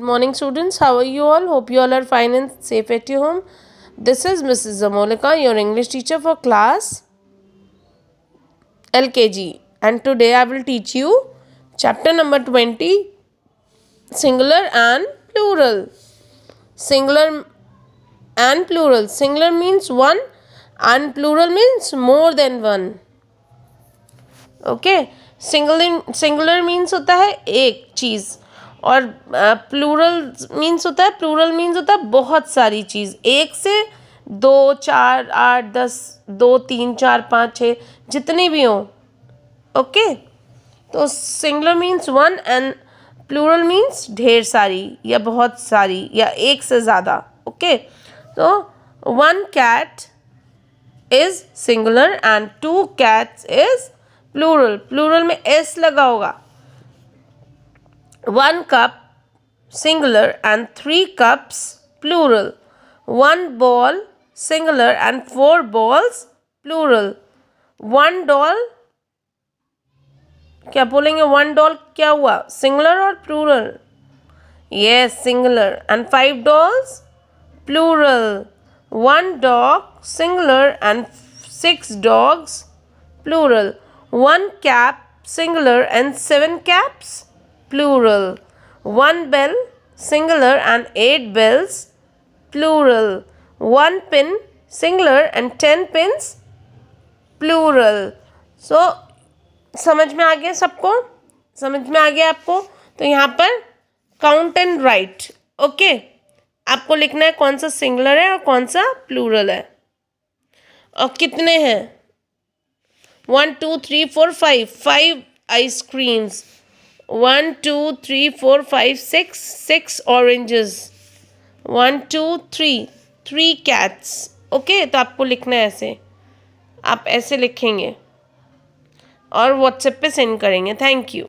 Good morning students how are you all hope you all are fine and safe at you home this is Mrs Jamolika your English teacher for class L K G and today I will teach you chapter number twenty singular and plural singular and plural singular means one and plural means more than one okay single singular means होता है एक चीज़ और plural means होता है plural means होता है बहुत सारी चीज़ एक से दो चार आठ दस दो तीन चार पाँच छः जितनी भी हों ओके तो singular means one and plural means ढेर सारी या बहुत सारी या एक से ज़्यादा ओके तो one cat is singular and two cats is plural plural में एस लगा होगा one cup singular and three cups plural one ball singular and four balls plural one doll क्या बोलेंगे one doll क्या हुआ singular or plural yes singular and five dolls plural one dog singular and six dogs plural one cap singular and seven caps plural. One bell singular and eight bells plural. One pin singular and 10 pins plural. So समझ में आ गया सबको समझ में आ गया आपको तो यहाँ पर काउंट एंड राइट ओके आपको लिखना है कौन सा सिंगलर है और कौन सा प्लूरल है और कितने हैं one two three four five five ice creams one two three four five six six oranges one two three three cats okay तो आपको लिखना है ऐसे आप ऐसे लिखेंगे और व्हाट्सएप पे सेंड करेंगे थैंक यू